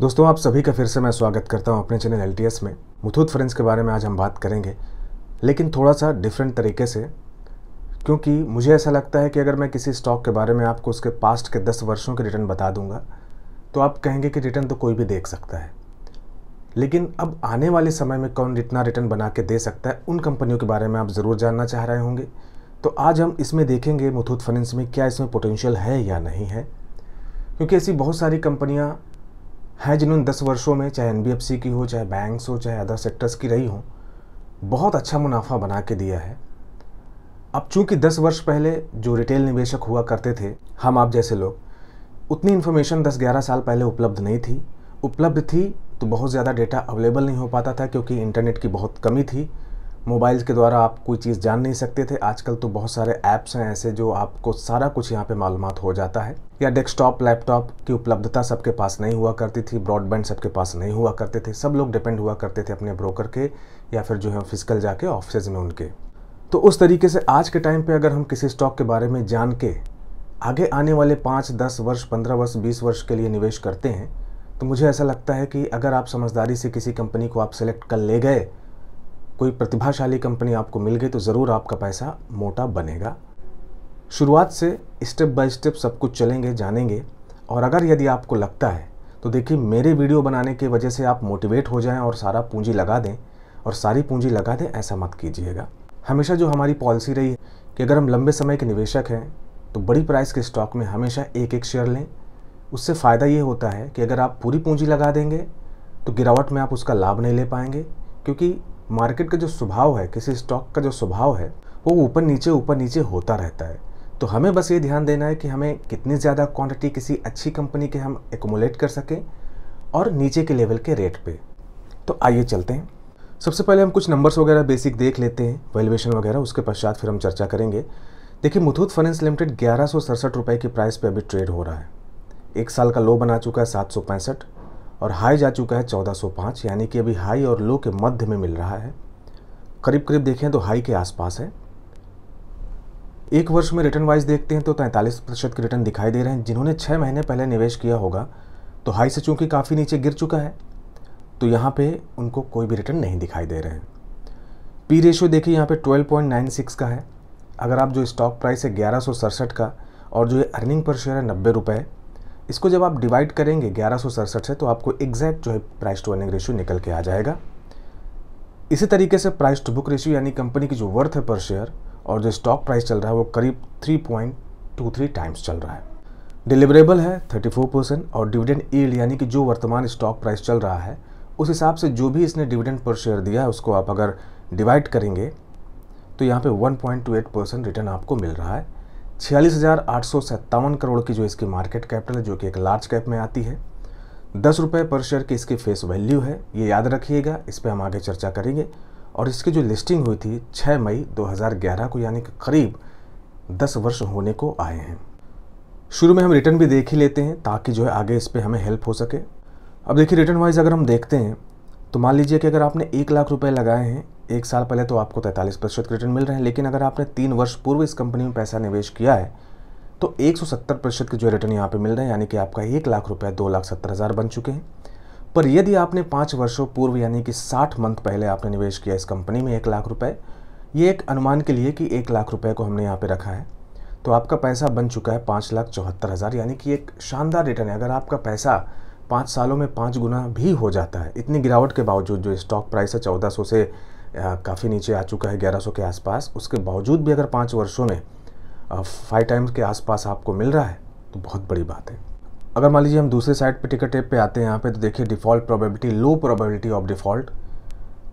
दोस्तों आप सभी का फिर से मैं स्वागत करता हूं अपने चैनल एल में मुथूत फ्रेंड्स के बारे में आज हम बात करेंगे लेकिन थोड़ा सा डिफरेंट तरीके से क्योंकि मुझे ऐसा लगता है कि अगर मैं किसी स्टॉक के बारे में आपको उसके पास्ट के दस वर्षों के रिटर्न बता दूंगा तो आप कहेंगे कि रिटर्न तो कोई भी देख सकता है लेकिन अब आने वाले समय में कौन इतना रिटर्न बना के दे सकता है उन कंपनियों के बारे में आप ज़रूर जानना चाह रहे होंगे तो आज हम इसमें देखेंगे मुथूत फाइनेंस में क्या इसमें पोटेंशियल है या नहीं है क्योंकि ऐसी बहुत सारी कंपनियाँ हैं जिन्होंने दस वर्षों में चाहे एन की हो चाहे बैंक्स हो चाहे अदर सेक्टर्स की रही हो बहुत अच्छा मुनाफा बना के दिया है अब चूंकि दस वर्ष पहले जो रिटेल निवेशक हुआ करते थे हम आप जैसे लोग उतनी इन्फॉर्मेशन दस ग्यारह साल पहले उपलब्ध नहीं थी उपलब्ध थी तो बहुत ज़्यादा डेटा अवेलेबल नहीं हो पाता था क्योंकि इंटरनेट की बहुत कमी थी मोबाइल्स के द्वारा आप कोई चीज़ जान नहीं सकते थे आजकल तो बहुत सारे ऐप्स हैं ऐसे जो आपको सारा कुछ यहाँ पे मालूम हो जाता है या डेस्कटॉप लैपटॉप की उपलब्धता सबके पास नहीं हुआ करती थी ब्रॉडबैंड सबके पास नहीं हुआ करते थे सब लोग डिपेंड हुआ करते थे अपने ब्रोकर के या फिर जो है फिजिकल जाके ऑफिस में उनके तो उस तरीके से आज के टाइम पर अगर हम किसी स्टॉक के बारे में जान के आगे आने वाले पाँच दस वर्ष पंद्रह वर्ष बीस वर्ष के लिए निवेश करते हैं तो मुझे ऐसा लगता है कि अगर आप समझदारी से किसी कंपनी को आप सेलेक्ट कर ले गए कोई प्रतिभाशाली कंपनी आपको मिल गई तो ज़रूर आपका पैसा मोटा बनेगा शुरुआत से स्टेप बाय स्टेप सब कुछ चलेंगे जानेंगे और अगर यदि आपको लगता है तो देखिए मेरे वीडियो बनाने की वजह से आप मोटिवेट हो जाएं और सारा पूंजी लगा दें और सारी पूंजी लगा दें ऐसा मत कीजिएगा हमेशा जो हमारी पॉलिसी रही है कि अगर हम लंबे समय के निवेशक हैं तो बड़ी प्राइस के स्टॉक में हमेशा एक एक शेयर लें उससे फ़ायदा ये होता है कि अगर आप पूरी पूंजी लगा देंगे तो गिरावट में आप उसका लाभ नहीं ले पाएंगे क्योंकि मार्केट का जो स्वभाव है किसी स्टॉक का जो स्वभाव है वो ऊपर नीचे ऊपर नीचे होता रहता है तो हमें बस ये ध्यान देना है कि हमें कितनी ज़्यादा क्वांटिटी किसी अच्छी कंपनी के हम एकोमोलेट कर सकें और नीचे के लेवल के रेट पे तो आइए चलते हैं सबसे पहले हम कुछ नंबर्स वगैरह बेसिक देख लेते हैं वैल्यूएशन वगैरह उसके पश्चात फिर हम चर्चा करेंगे देखिए मुथूत फाइनेंस लिमिटेड ग्यारह सौ सड़सठ रुपये की प्राइस पर अभी ट्रेड हो रहा है एक साल का लो बना चुका है सात सौ पैंसठ और हाई जा चुका है 1405 यानी कि अभी हाई और लो के मध्य में मिल रहा है करीब करीब देखें तो हाई के आसपास है एक वर्ष में रिटर्न वाइज देखते हैं तो तैंतालीस प्रतिशत के रिटर्न दिखाई दे रहे हैं जिन्होंने छः महीने पहले निवेश किया होगा तो हाई से चूँकि काफ़ी नीचे गिर चुका है तो यहाँ पे उनको कोई भी रिटर्न नहीं दिखाई दे रहे हैं पी रेशियो देखिए यहाँ पे 12.96 का है अगर आप जो स्टॉक प्राइस है ग्यारह का और जो ये अर्निंग पर शेयर है नब्बे रुपये इसको जब आप डिवाइड करेंगे ग्यारह से तो आपको एग्जैक्ट जो है प्राइस टू अर्निंग रेशियो निकल के आ जाएगा इसी तरीके से प्राइस टू बुक रेशियो यानी कंपनी की जो वर्थ है पर शेयर और जो स्टॉक प्राइस चल रहा है वो करीब 3.23 टाइम्स चल रहा है डिलीवरेबल है 34 परसेंट और डिविडेंड ईल्ड यानी कि जो वर्तमान स्टॉक प्राइस चल रहा है उस हिसाब से जो भी इसने डिविडेंड पर शेयर दिया है उसको आप अगर डिवाइड करेंगे तो यहाँ पे 1.28 परसेंट रिटर्न आपको मिल रहा है छियालीस हज़ार आठ सौ सत्तावन करोड़ की जो इसकी मार्केट कैपिटल है जो कि एक लार्ज कैप में आती है दस रुपये पर शेयर की इसकी फेस वैल्यू है ये याद रखिएगा इस पर हम आगे चर्चा करेंगे और इसकी जो लिस्टिंग हुई थी 6 मई 2011 को यानी कि करीब 10 वर्ष होने को आए हैं शुरू में हम रिटर्न भी देख ही लेते हैं ताकि जो है आगे इस पर हमें हेल्प हो सके अब देखिए रिटर्न वाइज अगर हम देखते हैं तो मान लीजिए कि अगर आपने एक लाख रुपये लगाए हैं एक साल पहले तो आपको तैंतालीस प्रतिशत रिटर्न मिल रहे हैं लेकिन अगर आपने तीन वर्ष पूर्व इस कंपनी में पैसा निवेश किया है तो 170 प्रतिशत के जो रिटर्न यहाँ पे मिल रहे हैं यानी कि आपका एक लाख रुपये दो लाख सत्तर हज़ार बन चुके हैं पर यदि आपने पाँच वर्षों पूर्व यानी कि साठ मंथ पहले आपने निवेश किया इस कंपनी में एक लाख रुपये ये एक अनुमान के लिए कि एक लाख रुपये को हमने यहाँ पर रखा है तो आपका पैसा बन चुका है पाँच लाख चौहत्तर हज़ार यानी कि एक शानदार रिटर्न है अगर आपका पैसा पाँच सालों में पाँच गुना भी हो जाता है इतनी गिरावट के बावजूद जो स्टॉक प्राइस है चौदह सौ से काफ़ी नीचे आ चुका है 1100 के आसपास उसके बावजूद भी अगर पाँच वर्षों में फाइव टाइम्स के आसपास आपको मिल रहा है तो बहुत बड़ी बात है अगर मान लीजिए हम दूसरे साइड पे टिकट टेप पे आते हैं यहाँ पे तो देखिए default probability low probability of default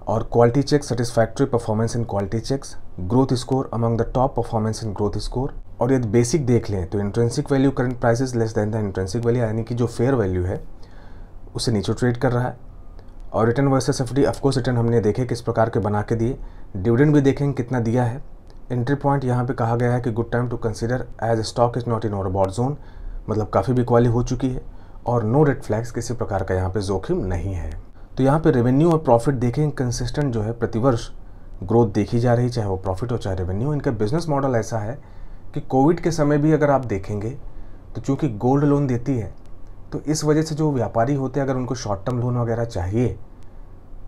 और quality check satisfactory performance in quality checks growth score among the top performance in growth score और यदि बेसिक देख लें तो intrinsic value current price less than the intrinsic value यानी कि जो fair value है उसे नीचे ट्रेड कर रहा है और return versus F D of course return हमने देखे किस प्रकार के बना के दिए डिविडेंड भी देखेंगे कितना दिया है एंट्री पॉइंट यहाँ पे कहा गया है कि good time to consider as stock is not in bought zone मतलब काफ़ी बिकवाली हो चुकी है और नो रेड फ्लैग्स किसी प्रकार का यहाँ पे जोखिम नहीं है तो यहाँ पे रेवेन्यू और प्रॉफिट देखें कंसिस्टेंट जो है प्रतिवर्ष ग्रोथ देखी जा रही चाहे वो प्रॉफिट हो चाहे रेवेन्यू इनका बिजनेस मॉडल ऐसा है कि कोविड के समय भी अगर आप देखेंगे तो चूँकि गोल्ड लोन देती है तो इस वजह से जो व्यापारी होते हैं अगर उनको शॉर्ट टर्म लोन वगैरह चाहिए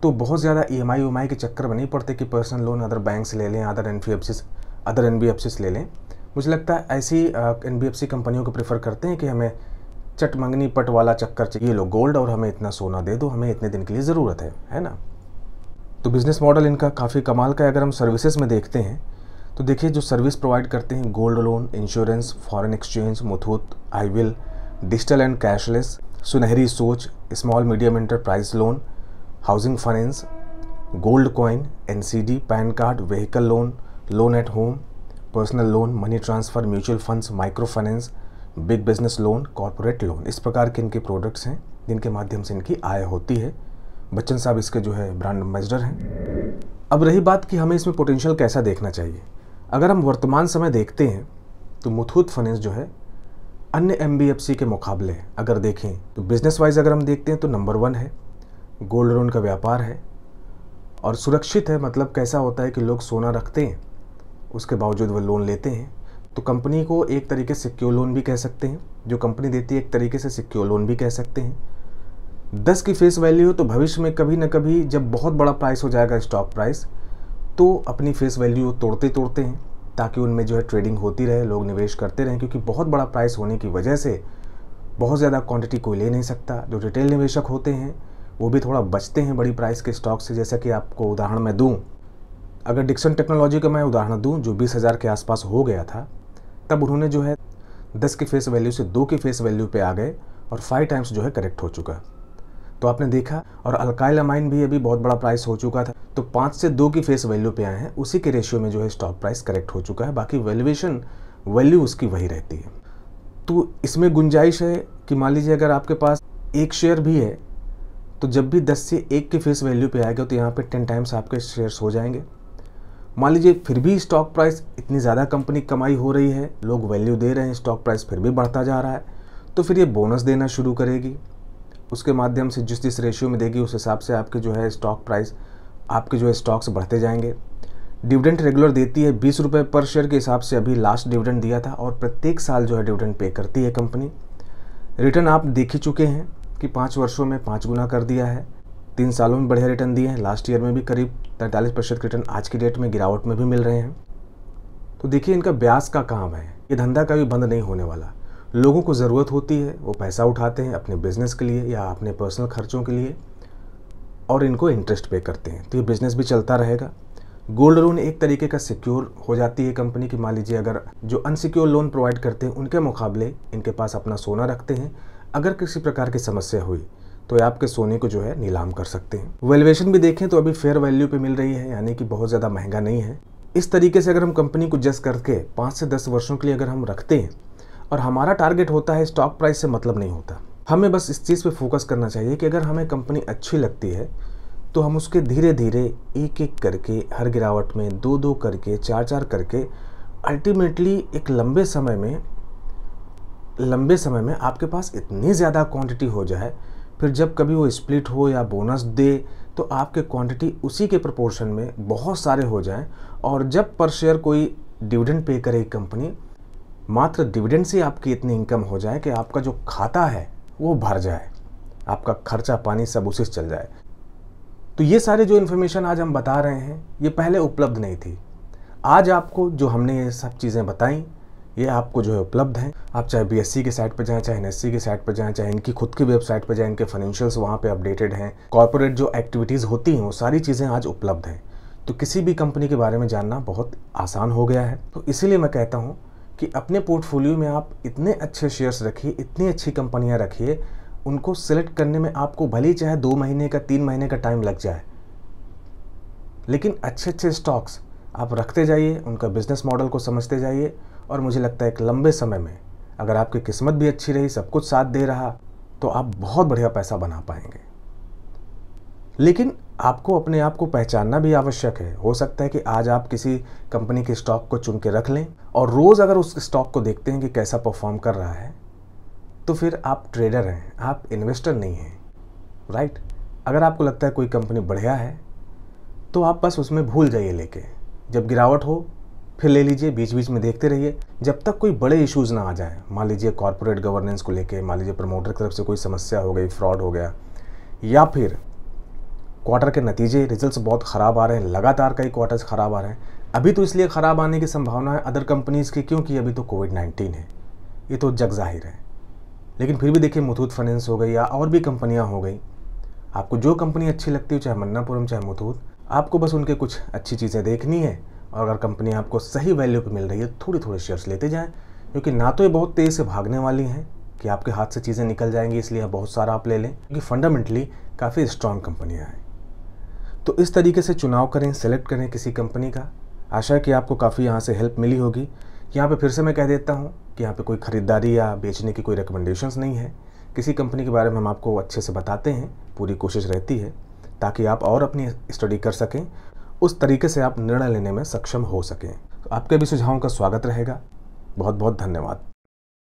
तो बहुत ज़्यादा ई एम आई एम आई के चक्कर में नहीं पड़ते कि पर्सनल लोन अदर बैंक से ले लें other N F C other N B F C ले लें मुझे लगता है ऐसी एन बी एफ सी कंपनियों को प्रेफर करते हैं कि हमें चट मंगनी पट वाला चक्कर चाहिए लो गोल्ड और हमें इतना सोना दे दो हमें इतने दिन के लिए ज़रूरत है है ना तो बिज़नेस मॉडल इनका काफ़ी कमाल का है अगर हम सर्विसेज में देखते हैं तो देखिए जो सर्विस प्रोवाइड करते हैं gold loan insurance foreign exchange Muthoot I will digital and cashless सुनहरी सोच small medium enterprise loan housing finance gold coin N PAN card vehicle loan loan at home personal loan money transfer mutual funds micro finance big business loan corporate loan इस प्रकार के इनके products हैं जिनके माध्यम से इनकी आय होती है बच्चन साहब इसके जो है ब्रांड एम्बेसडर हैं अब रही बात कि हमें इसमें पोटेंशियल कैसा देखना चाहिए अगर हम वर्तमान समय देखते हैं तो मुथूत फाइनेंस जो है अन्य एम के मुकाबले अगर देखें तो बिज़नेस वाइज अगर हम देखते हैं तो नंबर वन है गोल्ड लोन का व्यापार है और सुरक्षित है मतलब कैसा होता है कि लोग सोना रखते हैं उसके बावजूद वह लोन लेते हैं तो कंपनी को एक तरीके से सिक्योर लोन भी कह सकते हैं जो कंपनी देती है एक तरीके से सिक्योर लोन भी कह सकते हैं दस की फेस वैल्यू हो तो भविष्य में कभी ना कभी जब बहुत बड़ा प्राइस हो जाएगा स्टॉक प्राइस तो अपनी फेस वैल्यू तोड़ते तोड़ते हैं ताकि उनमें जो है ट्रेडिंग होती रहे लोग निवेश करते रहें क्योंकि बहुत बड़ा प्राइस होने की वजह से बहुत ज़्यादा क्वांटिटी कोई ले नहीं सकता जो रिटेल निवेशक होते हैं वो भी थोड़ा बचते हैं बड़ी प्राइस के स्टॉक से जैसा कि आपको उदाहरण मैं दूँ अगर डिक्सन टेक्नोलॉजी का मैं उदाहरण दूँ जो बीस हज़ार के आसपास हो गया था तब उन्होंने जो है दस की फेस वैल्यू से दो की फेस वैल्यू पर आ गए और फाइव टाइम्स जो है करेक्ट हो चुका तो आपने देखा और अल्काइल अमाइन भी अभी बहुत बड़ा प्राइस हो चुका था तो पाँच से दो की फेस वैल्यू पे आए हैं उसी के रेशियो में जो है स्टॉक प्राइस करेक्ट हो चुका है बाकी वैल्यूएशन वैल्यू उसकी वही रहती है तो इसमें गुंजाइश है कि मान लीजिए अगर आपके पास एक शेयर भी है तो जब भी 10 से एक के फेस वैल्यू पे आएगा तो यहाँ पे 10 टाइम्स आपके शेयर्स हो जाएंगे मान लीजिए फिर भी स्टॉक प्राइस इतनी ज़्यादा कंपनी कमाई हो रही है लोग वैल्यू दे रहे हैं स्टॉक प्राइस फिर भी बढ़ता जा रहा है तो फिर ये बोनस देना शुरू करेगी उसके माध्यम से जिस जिस रेशियो में देगी उस हिसाब से आपके जो है स्टॉक प्राइस आपके जो है स्टॉक्स बढ़ते जाएंगे डिविडेंड रेगुलर देती है बीस रुपये पर शेयर के हिसाब से अभी लास्ट डिविडेंड दिया था और प्रत्येक साल जो है डिविडेंड पे करती है कंपनी रिटर्न आप देख ही चुके हैं कि पाँच वर्षों में पाँच गुना कर दिया है तीन सालों में बढ़िया रिटर्न दिए हैं लास्ट ईयर में भी करीब तैंतालीस प्रतिशत रिटर्न आज की डेट में गिरावट में भी मिल रहे हैं तो देखिए इनका ब्याज का काम है ये धंधा कभी बंद नहीं होने वाला लोगों को ज़रूरत होती है वो पैसा उठाते हैं अपने बिजनेस के लिए या अपने पर्सनल खर्चों के लिए और इनको इंटरेस्ट पे करते हैं तो ये बिज़नेस भी चलता रहेगा गोल्ड लोन एक तरीके का सिक्योर हो जाती है कंपनी की मान लीजिए अगर जो अनसिक्योर लोन प्रोवाइड करते हैं उनके मुकाबले इनके पास अपना सोना रखते हैं अगर किसी प्रकार की समस्या हुई तो ये आपके सोने को जो है नीलाम कर सकते हैं वैल्यूएशन भी देखें तो अभी फेयर वैल्यू पे मिल रही है यानी कि बहुत ज़्यादा महंगा नहीं है इस तरीके से अगर हम कंपनी को जज करके पाँच से दस वर्षों के लिए अगर हम रखते हैं और हमारा टारगेट होता है स्टॉक प्राइस से मतलब नहीं होता हमें बस इस चीज़ पे फोकस करना चाहिए कि अगर हमें कंपनी अच्छी लगती है तो हम उसके धीरे धीरे एक एक करके हर गिरावट में दो दो करके चार चार करके अल्टीमेटली एक लंबे समय में लंबे समय में आपके पास इतनी ज़्यादा क्वांटिटी हो जाए फिर जब कभी वो स्प्लिट हो या बोनस दे तो आपके क्वांटिटी उसी के प्रपोर्शन में बहुत सारे हो जाएं और जब पर शेयर कोई डिविडेंड पे करे कंपनी मात्र डिविडेंड से आपकी इतनी इनकम हो जाए कि आपका जो खाता है वो भर जाए आपका खर्चा पानी सब उसी से चल जाए तो ये सारे जो इन्फॉर्मेशन आज हम बता रहे हैं ये पहले उपलब्ध नहीं थी आज आपको जो हमने ये सब चीज़ें बताई ये आपको जो है उपलब्ध हैं आप चाहे बी के साइट पर जाएं चाहे एनएससी के साइट पर जाएं चाहे इनकी खुद की वेबसाइट पर जाएं इनके फाइनेंशियल्स वहाँ पे अपडेटेड हैं कॉरपोरेट जो एक्टिविटीज़ होती हैं वो सारी चीज़ें आज उपलब्ध हैं तो किसी भी कंपनी के बारे में जानना बहुत आसान हो गया है तो इसीलिए मैं कहता हूँ कि अपने पोर्टफोलियो में आप इतने अच्छे शेयर्स रखिए इतनी अच्छी कंपनियां रखिए उनको सेलेक्ट करने में आपको भले ही चाहे दो महीने का तीन महीने का टाइम लग जाए लेकिन अच्छे अच्छे स्टॉक्स आप रखते जाइए उनका बिजनेस मॉडल को समझते जाइए और मुझे लगता है एक लंबे समय में अगर आपकी किस्मत भी अच्छी रही सब कुछ साथ दे रहा तो आप बहुत बढ़िया पैसा बना पाएंगे लेकिन आपको अपने आप को पहचानना भी आवश्यक है हो सकता है कि आज आप किसी कंपनी के स्टॉक को चुन के रख लें और रोज़ अगर उस स्टॉक को देखते हैं कि कैसा परफॉर्म कर रहा है तो फिर आप ट्रेडर हैं आप इन्वेस्टर नहीं हैं राइट अगर आपको लगता है कोई कंपनी बढ़िया है तो आप बस उसमें भूल जाइए लेके जब गिरावट हो फिर ले लीजिए बीच बीच में देखते रहिए जब तक कोई बड़े इश्यूज़ ना आ जाए मान लीजिए कॉरपोरेट गवर्नेंस को लेके मान लीजिए प्रमोटर की तरफ से कोई समस्या हो गई फ्रॉड हो गया या फिर क्वार्टर के नतीजे रिजल्ट्स बहुत ख़राब आ रहे हैं लगातार कई क्वार्टर्स ख़राब आ रहे हैं अभी तो इसलिए ख़राब आने की संभावना है अदर कंपनीज़ की क्योंकि अभी तो कोविड नाइन्टीन है ये तो जग जाहिर है लेकिन फिर भी देखिए मुथूत फाइनेंस हो गई या और भी कंपनियाँ हो गई आपको जो कंपनी अच्छी लगती हो चाहे मन्नापुरम चाहे मुथूत आपको बस उनके कुछ अच्छी चीज़ें देखनी है और अगर कंपनी आपको सही वैल्यू पर मिल रही है थोड़ी थोड़ी शेयर्स लेते जाएँ क्योंकि ना तो ये बहुत तेज़ से भागने वाली हैं कि आपके हाथ से चीज़ें निकल जाएंगी इसलिए बहुत सारा आप ले लें क्योंकि फंडामेंटली काफ़ी स्ट्रॉन्ग कंपनियाँ हैं तो इस तरीके से चुनाव करें सेलेक्ट करें किसी कंपनी का आशा है कि आपको काफ़ी यहाँ से हेल्प मिली होगी यहाँ पे फिर से मैं कह देता हूँ कि यहाँ पे कोई ख़रीदारी या बेचने की कोई रिकमेंडेशंस नहीं है किसी कंपनी के बारे में हम आपको अच्छे से बताते हैं पूरी कोशिश रहती है ताकि आप और अपनी स्टडी कर सकें उस तरीके से आप निर्णय लेने में सक्षम हो सकें तो आपके भी सुझावों का स्वागत रहेगा बहुत बहुत धन्यवाद